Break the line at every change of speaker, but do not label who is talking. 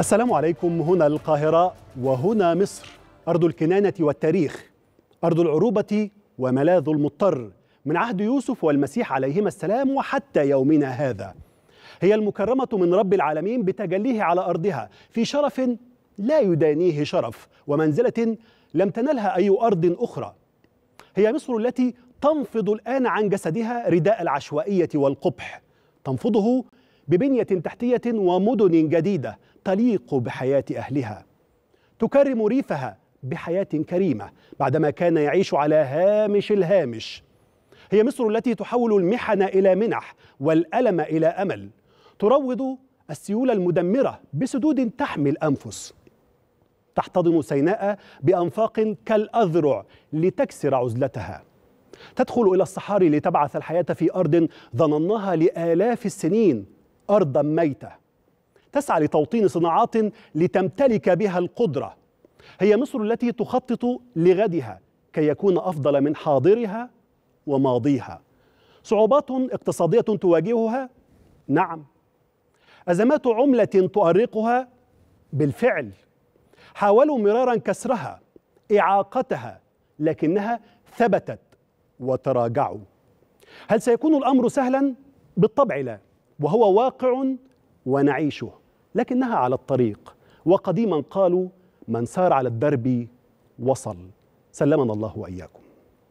السلام عليكم هنا القاهرة وهنا مصر أرض الكنانة والتاريخ أرض العروبة وملاذ المضطر من عهد يوسف والمسيح عليهما السلام وحتى يومنا هذا هي المكرمة من رب العالمين بتجليه على أرضها في شرف لا يدانيه شرف ومنزلة لم تنلها أي أرض أخرى هي مصر التي تنفض الآن عن جسدها رداء العشوائية والقبح تنفضه ببنية تحتية ومدن جديدة تليق بحياة أهلها تكرم ريفها بحياة كريمة بعدما كان يعيش على هامش الهامش هي مصر التي تحول المحن إلى منح والألم إلى أمل تروض السيول المدمرة بسدود تحمي الأنفس تحتضن سيناء بأنفاق كالأذرع لتكسر عزلتها تدخل إلى الصحاري لتبعث الحياة في أرض ظنناها لآلاف السنين أرضا ميتة تسعى لتوطين صناعات لتمتلك بها القدرة هي مصر التي تخطط لغدها كي يكون أفضل من حاضرها وماضيها صعوبات اقتصادية تواجهها نعم أزمات عملة تؤرقها بالفعل حاولوا مرارا كسرها إعاقتها لكنها ثبتت وتراجعوا هل سيكون الأمر سهلا؟ بالطبع لا وهو واقع ونعيشه لكنها على الطريق وقديما قالوا من سار على الدرب وصل سلمنا الله واياكم